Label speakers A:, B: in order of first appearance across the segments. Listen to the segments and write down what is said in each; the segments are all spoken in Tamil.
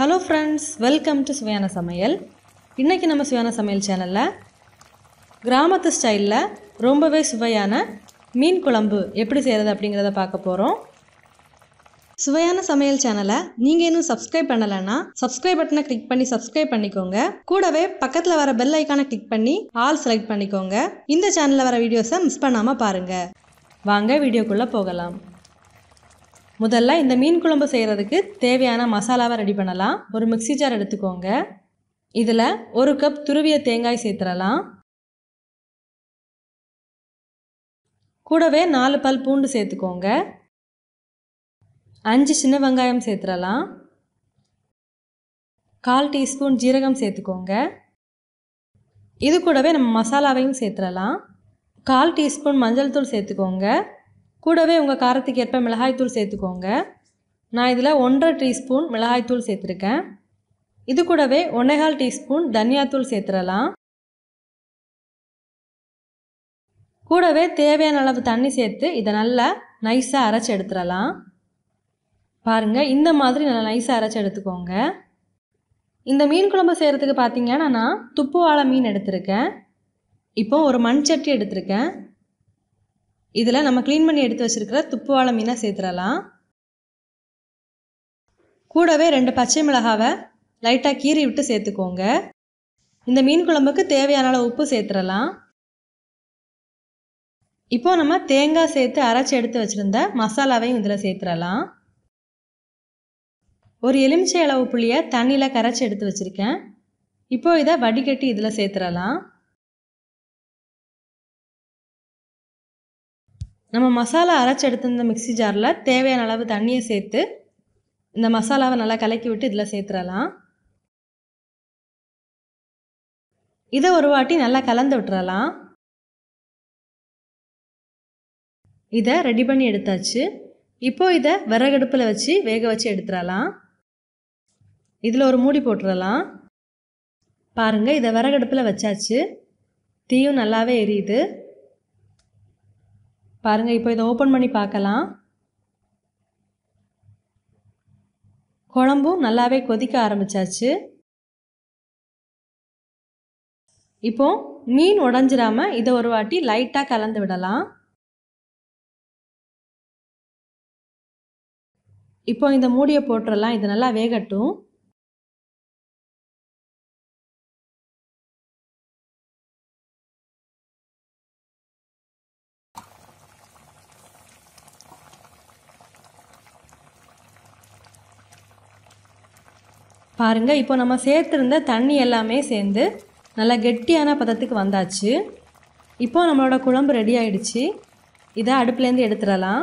A: ஹலோ ஃப்ரெண்ட்ஸ் வெல்கம் டு சுவையான சமையல் இன்றைக்கி நம்ம சுவையான சமையல் சேனலில் கிராமத்து ஸ்டைலில் ரொம்பவே சுவையான மீன் குழம்பு எப்படி செய்கிறது அப்படிங்கிறத பார்க்க போகிறோம் சுவையான சமையல் சேனலை நீங்கள் இன்னும் சப்ஸ்கிரைப் பண்ணலைன்னா சப்ஸ்கிரைப் பட்டனை கிளிக் பண்ணி சப்ஸ்கிரைப் பண்ணிக்கோங்க கூடவே பக்கத்தில் வர பெல் ஐக்கானை கிளிக் பண்ணி ஆல் செலக்ட் பண்ணிக்கோங்க இந்த சேனலில் வர வீடியோஸை மிஸ் பண்ணாமல் பாருங்கள் வாங்க வீடியோக்குள்ளே போகலாம் முதல்ல இந்த மீன் குழம்பு செய்கிறதுக்கு தேவையான மசாலாவை ரெடி பண்ணலாம் ஒரு மிக்சி ஜார் எடுத்துக்கோங்க இதில் ஒரு கப் துருவிய தேங்காய் சேர்த்துடலாம் கூடவே நாலு பல் பூண்டு சேர்த்துக்கோங்க அஞ்சு சின்ன வெங்காயம் சேர்த்துடலாம் கால் டீஸ்பூன் ஜீரகம் சேர்த்துக்கோங்க இது கூடவே நம்ம மசாலாவையும் சேர்த்துடலாம் கால் டீஸ்பூன் மஞ்சள் தூள் சேர்த்துக்கோங்க கூடவே உங்கள் காரத்துக்கு ஏற்ப மிளகாய்த்தூள் சேர்த்துக்கோங்க நான் இதில் ஒன்றரை டீஸ்பூன் மிளகாய்த்தூள் சேர்த்துருக்கேன் இது கூடவே ஒன்றேகால் டீஸ்பூன் தனியாத்தூள் சேர்த்துடலாம் கூடவே தேவையான அளவு தண்ணி சேர்த்து இதை நல்லா நைஸாக அரைச்சி எடுத்துடலாம் பாருங்கள் இந்த மாதிரி நல்லா நைஸாக அரைச்சி எடுத்துக்கோங்க இந்த மீன் குழம்பு செய்கிறதுக்கு பார்த்தீங்கன்னா நான் துப்புவாழை மீன் எடுத்திருக்கேன் இப்போ ஒரு மண் சட்டி எடுத்திருக்கேன் இதில் நம்ம க்ளீன் பண்ணி எடுத்து வச்சுருக்கிற துப்புவாழை மீனை சேர்த்துடலாம் கூடவே ரெண்டு பச்சை மிளகாவை லைட்டாக கீறி விட்டு சேர்த்துக்கோங்க இந்த மீன் குழம்புக்கு தேவையான அளவு உப்பு சேர்த்துடலாம் இப்போ நம்ம தேங்காய் சேர்த்து அரைச்சி எடுத்து வச்சுருந்த மசாலாவையும் இதில் சேர்த்துடலாம் ஒரு எலுமிச்சை அளவு புளியை தண்ணியில் கரைச்சி எடுத்து வச்சுருக்கேன் இப்போ இதை வடிகட்டி இதில் சேர்த்துடலாம் நம்ம மசாலா அரைச்சி எடுத்திருந்த மிக்சி ஜாரில் தேவையான அளவு தண்ணியை சேர்த்து இந்த மசாலாவை நல்லா கலக்கி விட்டு இதில் சேர்த்துடலாம் இதை ஒரு வாட்டி நல்லா கலந்து விட்டுறலாம் இதை ரெடி பண்ணி எடுத்தாச்சு இப்போது இதை விறகடுப்பில் வச்சு வேக வச்சு எடுத்துடலாம் இதில் ஒரு மூடி போட்டுடலாம் பாருங்கள் இதை விறகடுப்பில் வச்சாச்சு தீயும் நல்லாவே எரியுது பாருங்கள் இப்போ இதை ஓப்பன் பண்ணி பார்க்கலாம் குழம்பும் நல்லாவே கொதிக்க ஆரம்பிச்சாச்சு இப்போ மீன் உடஞ்சிராம இதை ஒரு வாட்டி லைட்டாக கலந்து விடலாம் இப்போ இந்த மூடியை போட்டுடலாம் இது நல்லா வேகட்டும் பாருங்கள் இப்போ நம்ம சேர்த்துருந்த தண்ணி எல்லாமே சேர்ந்து நல்லா கெட்டியான பதத்துக்கு வந்தாச்சு இப்போ நம்மளோட குழம்பு ரெடி ஆயிடுச்சு இதை அடுப்புலேருந்து எடுத்துடலாம்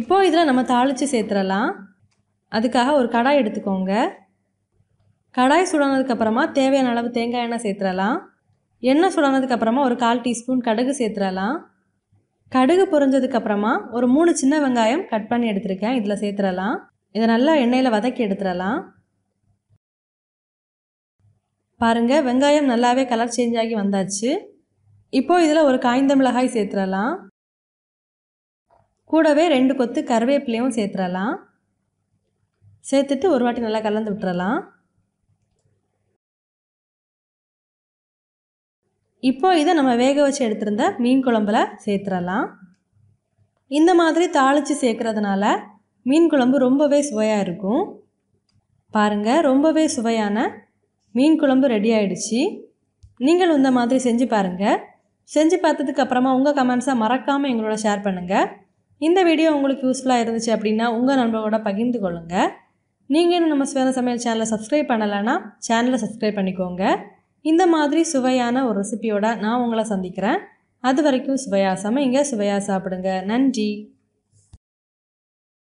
A: இப்போ இதில் நம்ம தாளித்து சேர்த்துடலாம் அதுக்காக ஒரு கடாய் எடுத்துக்கோங்க கடாய் சுடானதுக்கப்புறமா தேவையான அளவு தேங்காய் எண்ணெய் சேர்த்துடலாம் எண்ணெய் சுடானதுக்கப்புறமா ஒரு கால் டீஸ்பூன் கடுகு சேர்த்துடலாம் கடுகு பொறிஞ்சதுக்கப்புறமா ஒரு மூணு சின்ன வெங்காயம் கட் பண்ணி எடுத்துருக்கேன் இதில் சேர்த்துடலாம் இதை நல்லா எண்ணெயில் வதக்கி எடுத்துடலாம் பாருங்கள் வெங்காயம் நல்லாவே கலர் சேஞ்ச் ஆகி வந்தாச்சு இப்போது இதில் ஒரு காய்ந்த மிளகாய் சேர்த்துடலாம் கூடவே ரெண்டு கொத்து கருவேப்பிலையும் சேர்த்துடலாம் சேர்த்துட்டு ஒரு வாட்டி நல்லா கலந்து விட்டுறலாம் இப்போ இதை நம்ம வேக வச்சு எடுத்திருந்த மீன் குழம்புல சேர்த்துடலாம் இந்த மாதிரி தாளித்து சேர்க்குறதுனால மீன் குழம்பு ரொம்பவே சுவையாக இருக்கும் பாருங்கள் ரொம்பவே சுவையான மீன் குழம்பு ரெடி ஆகிடுச்சி நீங்களும் இந்த மாதிரி செஞ்சு பாருங்கள் செஞ்சு பார்த்ததுக்கு அப்புறமா உங்கள் கமெண்ட்ஸாக மறக்காமல் எங்களோட ஷேர் பண்ணுங்கள் இந்த வீடியோ உங்களுக்கு யூஸ்ஃபுல்லாக இருந்துச்சு அப்படின்னா உங்கள் நண்பரோட பகிர்ந்து கொள்ளுங்கள் நீங்கள் நம்ம சுவேத சமையல் சேனலை சப்ஸ்கிரைப் பண்ணலைன்னா சேனலை சப்ஸ்கிரைப் பண்ணிக்கோங்க இந்த மாதிரி சுவையான ஒரு ரெசிபியோட நான் உங்களை சந்திக்கிறேன் அது வரைக்கும் சுவையாசமாக இங்கே சுவையாக சாப்பிடுங்க நன்றி